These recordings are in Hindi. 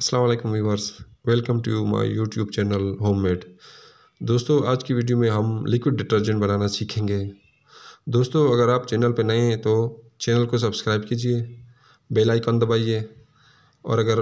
असलकम viewers welcome to my YouTube channel homemade दोस्तों आज की वीडियो में हम लिक्विड डिटर्जेंट बनाना सीखेंगे दोस्तों अगर आप चैनल पर नए हैं तो चैनल को सब्सक्राइब कीजिए बेल आइकन दबाइए और अगर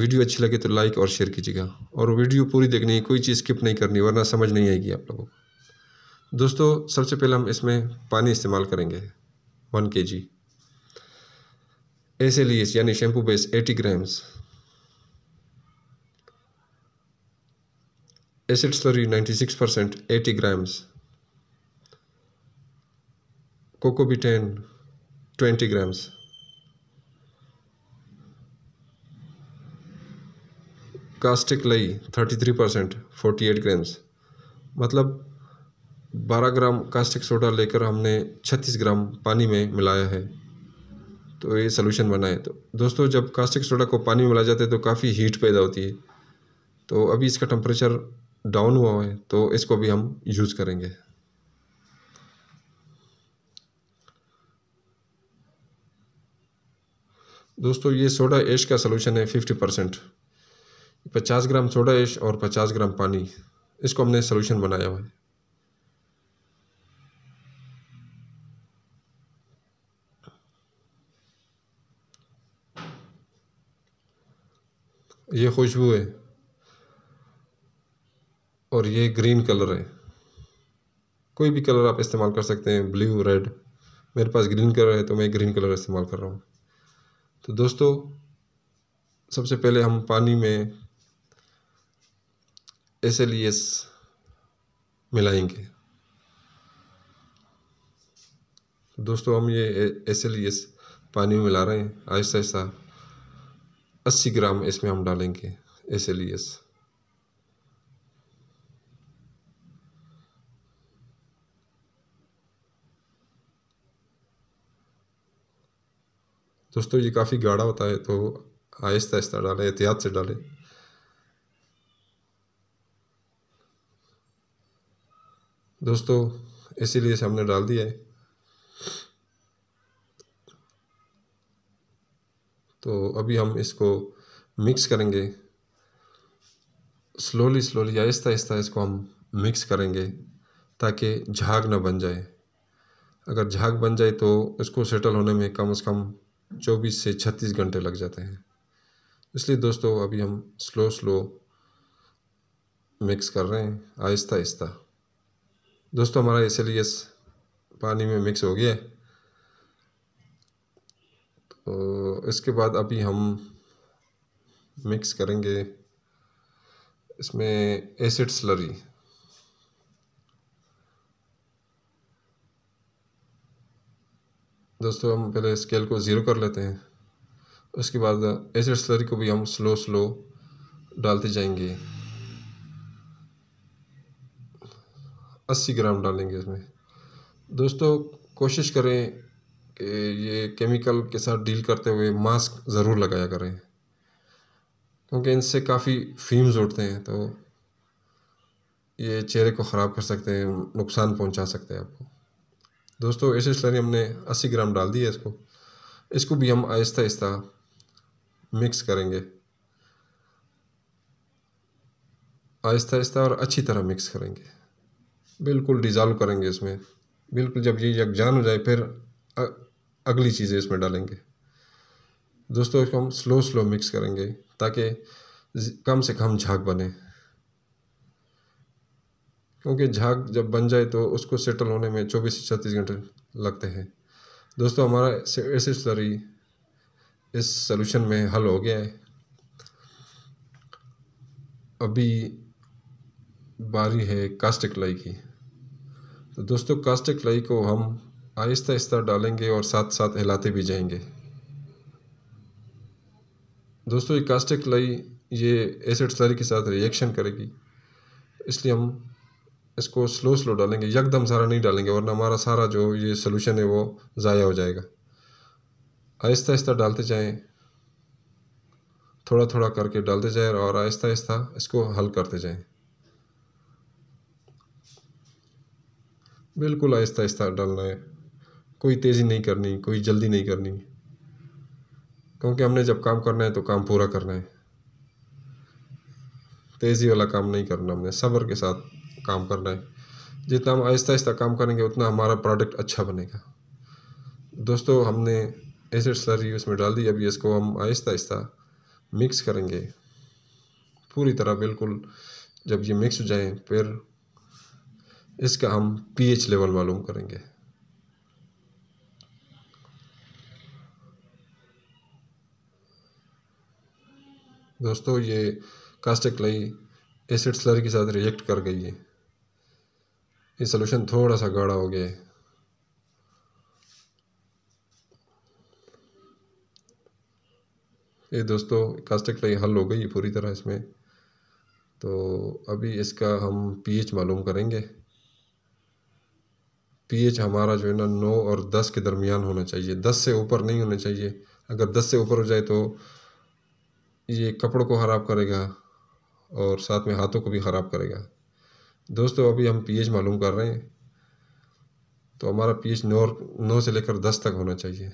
वीडियो अच्छी लगे तो लाइक और शेयर कीजिएगा और वीडियो पूरी देखनी कोई चीज़ स्किप नहीं करनी वरना समझ नहीं आएगी आप लोगों को दोस्तों सबसे पहले हम इसमें पानी इस्तेमाल करेंगे one K G S L यानी shampoo base eighty grams acid slurry 96% eighty grams cocobitan 20 grams caustic lye 33% eight grams मतलब 12 ग्राम कास्टिक सोडा लेकर हमने 36 ग्राम पानी में मिलाया है तो ये सोल्यूशन बनाए तो दोस्तों जब कास्टिक सोडा को पानी में मिलाया जाता है तो काफ़ी हीट पैदा होती है तो अभी इसका टेम्परेचर डाउन हुआ हुआ है तो इसको भी हम यूज़ करेंगे दोस्तों ये सोडा ऐश का सलूशन है फिफ्टी परसेंट पचास ग्राम सोडा ऐश और पचास ग्राम पानी इसको हमने सलूशन बनाया हुआ है ये खुशबू है और ये ग्रीन कलर है कोई भी कलर आप इस्तेमाल कर सकते हैं ब्लू रेड मेरे पास ग्रीन कलर है तो मैं ग्रीन कलर इस्तेमाल कर रहा हूँ तो दोस्तों सबसे पहले हम पानी में एस एल एस मिलाएंगे दोस्तों हम ये एस एल एस पानी में मिला रहे हैं आहिस्ता आहिस्ता अस्सी ग्राम इसमें हम डालेंगे एस एल एस दोस्तों ये काफ़ी गाढ़ा होता है तो आहिस्ता आहिस्ता डालें एहतियात से डालें दोस्तों इसीलिए हमने डाल दिया है तो अभी हम इसको मिक्स करेंगे स्लोली स्लोली आहिस्ता आहिस्ता इसको हम मिक्स करेंगे ताकि झाग ना बन जाए अगर झाग बन जाए तो इसको सेटल होने में कम से कम चौबीस से छत्तीस घंटे लग जाते हैं इसलिए दोस्तों अभी हम स्लो स्लो मिक्स कर रहे हैं आहिस्ता आहिस्ता दोस्तों हमारा एस e पानी में मिक्स हो गया तो इसके बाद अभी हम मिक्स करेंगे इसमें एसिड स्लरी दोस्तों हम पहले स्केल को ज़ीरो कर लेते हैं उसके बाद एसिड स्लरी को भी हम स्लो स्लो डालते जाएंगे अस्सी ग्राम डालेंगे इसमें दोस्तों कोशिश करें कि ये केमिकल के साथ डील करते हुए मास्क ज़रूर लगाया करें क्योंकि इनसे काफ़ी फीम्स उठते हैं तो ये चेहरे को ख़राब कर सकते हैं नुकसान पहुंचा सकते हैं आपको दोस्तों ऐसे स्लरी हमने 80 ग्राम डाल दिया इसको इसको भी हम आहिस्ता आहिस्ता मिक्स करेंगे आहिस्ता आहिस्ता और अच्छी तरह मिक्स करेंगे बिल्कुल डिज़ाल्व करेंगे इसमें बिल्कुल जब ये यकजान हो जाए फिर अगली चीज़ें इसमें डालेंगे दोस्तों इसको हम स्लो स्लो मिक्स करेंगे ताकि कम से कम झाग बने क्योंकि झाग जब बन जाए तो उसको सेटल होने में चौबीस से छत्तीस घंटे लगते हैं दोस्तों हमारा एसिड स्लरी इस सोल्यूशन में हल हो गया है अभी बारी है कास्टिक लाई की तो दोस्तों कास्टिक लाई को हम आहिस्ता आहिस्ता डालेंगे और साथ साथ हिलाते भी जाएंगे दोस्तों ये कास्टिक लाई ये एसिड स्लरी के साथ रिएक्शन करेगी इसलिए हम इसको स्लो स्लो डालेंगे यकदम सारा नहीं डालेंगे वरना हमारा सारा जो ये सोल्यूशन है वो ज़ाया हो जाएगा आहिस्ता आहिस्ता डालते जाएँ थोड़ा थोड़ा करके डालते जाएँ और आहिस्ता आहिस्ता इसको हल करते जाएँ बिल्कुल आहिस्ता आहिस्ता डालना है कोई तेज़ी नहीं करनी कोई जल्दी नहीं करनी क्योंकि हमने जब काम करना है तो काम पूरा करना है तेज़ी वाला काम नहीं करना हमने सब्र के साथ काम करना है जितना हम आहिस्ता आहिस्ता काम करेंगे उतना हमारा प्रोडक्ट अच्छा बनेगा दोस्तों हमने एसिड स्लरी उसमें डाल दी अभी इसको हम आहिस्ता आहिस्ता मिक्स करेंगे पूरी तरह बिल्कुल जब ये मिक्स हो जाए फिर इसका हम पीएच लेवल मालूम करेंगे दोस्तों ये कास्टिक लाई एसिड स्लर के साथ रिएक्ट कर गई है ये सोल्यूशन थोड़ा सा गाढ़ा हो गया है ये दोस्तों कास्टिक लाई हल हो गई पूरी तरह इसमें तो अभी इसका हम पीएच मालूम करेंगे पीएच हमारा जो है ना नौ और दस के दरमियान होना चाहिए दस से ऊपर नहीं होना चाहिए अगर दस से ऊपर हो जाए तो ये कपड़ों को ख़राब करेगा और साथ में हाथों को भी ख़राब करेगा दोस्तों अभी हम पीएच मालूम कर रहे हैं तो हमारा पीएच नौ नौ से लेकर दस तक होना चाहिए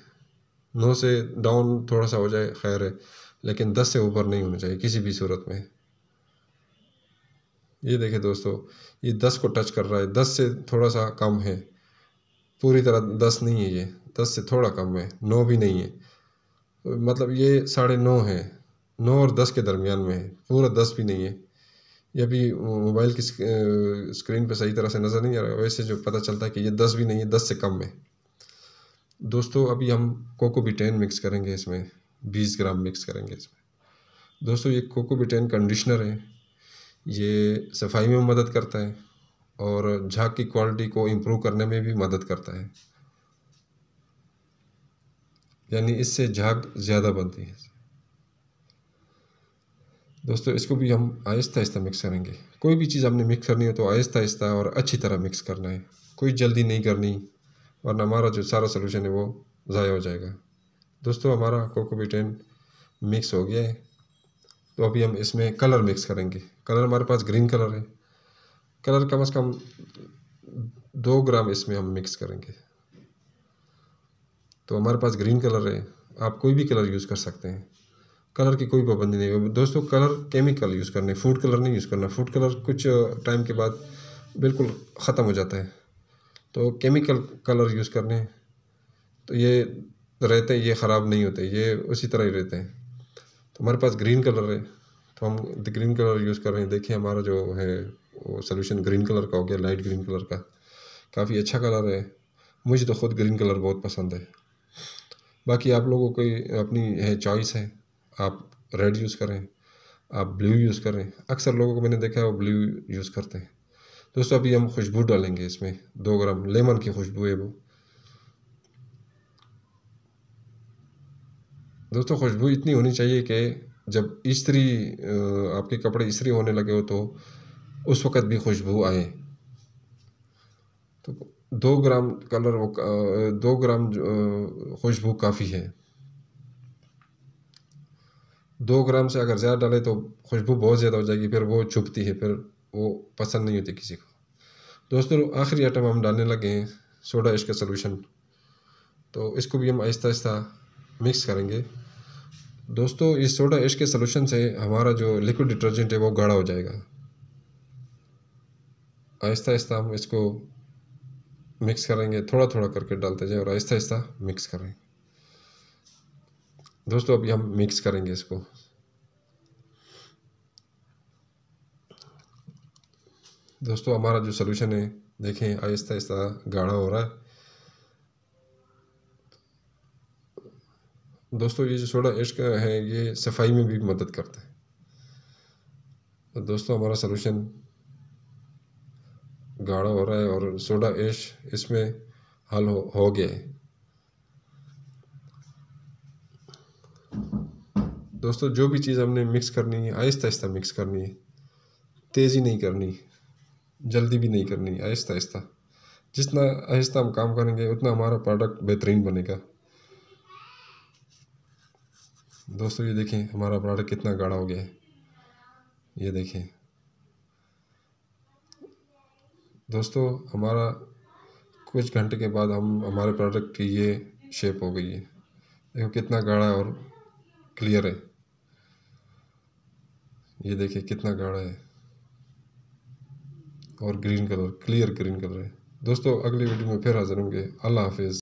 नौ से डाउन थोड़ा सा हो जाए खैर है लेकिन दस से ऊपर नहीं होना चाहिए किसी भी सूरत में ये देखें दोस्तों ये दस को टच कर रहा है दस से थोड़ा सा कम है पूरी तरह दस नहीं है ये दस से थोड़ा कम है नौ भी नहीं है मतलब ये साढ़े नौ है नौ और दस के दरमियान में है पूरा दस भी नहीं है यह भी मोबाइल की स्क्रीन पर सही तरह से नज़र नहीं आ रहा वैसे जो पता चलता है कि ये दस भी नहीं है दस से कम है दोस्तों अभी हम कोको बिटेन मिक्स करेंगे इसमें बीस ग्राम मिक्स करेंगे इसमें दोस्तों ये कोको बिटेन कंडीशनर है ये सफाई में मदद करता है और झाग की क्वालिटी को इम्प्रूव करने में भी मदद करता है यानी इससे झाग ज़्यादा बनती है दोस्तों इसको भी हम आहिस्ता आहिस्ता मिक्स करेंगे कोई भी चीज़ हमने मिक्स करनी हो तो आहिस्ता आहिस्ता और अच्छी तरह मिक्स करना है कोई जल्दी नहीं करनी वरना हमारा जो सारा सोल्यूशन है वो ज़ाया हो जाएगा दोस्तों हमारा बिटेन मिक्स हो गया है तो अभी हम इसमें कलर मिक्स करेंगे कलर हमारे पास ग्रीन कलर है कलर कम से कम दो ग्राम इसमें हम मिक्स करेंगे तो हमारे पास ग्रीन कलर है आप कोई भी कलर यूज़ कर सकते हैं कलर की कोई पाबंदी नहीं है दोस्तों कलर केमिकल यूज़ करने फूड कलर नहीं यूज़ करना फूड कलर कुछ टाइम के बाद बिल्कुल ख़त्म हो जाता है तो केमिकल कलर यूज़ करने तो ये रहते ये ख़राब नहीं होते ये उसी तरह ही रहते हैं तो हमारे पास ग्रीन कलर है तो हम ग्रीन कलर यूज़ कर रहे हैं देखिए हमारा जो है वो सोल्यूशन ग्रीन कलर का हो गया लाइट ग्रीन कलर का काफ़ी अच्छा कलर है मुझे तो ख़ुद ग्रीन कलर बहुत पसंद है बाकी आप लोगों को अपनी है चॉइस है आप रेड यूज़ करें आप ब्लू यूज़ करें अक्सर लोगों को मैंने देखा है वो ब्लू यूज़ करते हैं दोस्तों अभी हम खुशबू डालेंगे इसमें दो ग्राम लेमन की खुशबू है वो दोस्तों खुशबू इतनी होनी चाहिए कि जब इस्त्री आपके कपड़े इस्त्री होने लगे हो तो उस वक़्त भी खुशबू आए तो दो ग्राम कलर वो दो ग्राम खुशबू काफ़ी है दो ग्राम से अगर ज़्यादा डालें तो खुशबू बहुत ज़्यादा हो जाएगी फिर वो चुभती है फिर वो पसंद नहीं होती किसी को दोस्तों आखिरी आइटम हम डालने लगे हैं सोडा इश का तो इसको भी हम आहिस्ता आहिस्ता मिक्स करेंगे दोस्तों इस सोडा इश के सलूशन से हमारा जो लिक्विड डिटर्जेंट है वो गाढ़ा हो जाएगा आहिस्ता आहिस्ता हम इसको मिक्स करेंगे थोड़ा थोड़ा करके डालते जाएँ और आहिस्ता आहिस्ता मिक्स करें दोस्तों अभी हम मिक्स करेंगे इसको दोस्तों हमारा जो सोल्यूशन है देखें आहिस्ता आहिस्ता गाढ़ा हो रहा है दोस्तों ये जो सोडा इश्क है ये सफाई में भी मदद करता है तो दोस्तों हमारा सोल्यूशन गाढ़ा हो रहा है और सोडा ऐश इसमें हल हो, हो गया है दोस्तों जो भी चीज़ हमने मिक्स करनी है आहिस्ता आहिस्ता मिक्स करनी है तेज़ी नहीं करनी जल्दी भी नहीं करनी आहिस्ता आहिस्ता जितना आहिस्ता हम काम करेंगे उतना हमारा प्रोडक्ट बेहतरीन बनेगा दोस्तों ये देखें हमारा प्रोडक्ट कितना गाढ़ा हो गया है ये देखें दोस्तों हमारा कुछ घंटे के बाद हम हमारे प्रोडक्ट की ये शेप हो गई है देखो कितना गाढ़ा और क्लियर है ये देखिए कितना गाढ़ा है और green colour clear green colour है दोस्तों अगली वीडियो में फिर हाजिर होंगे अल्लाह हाफिज़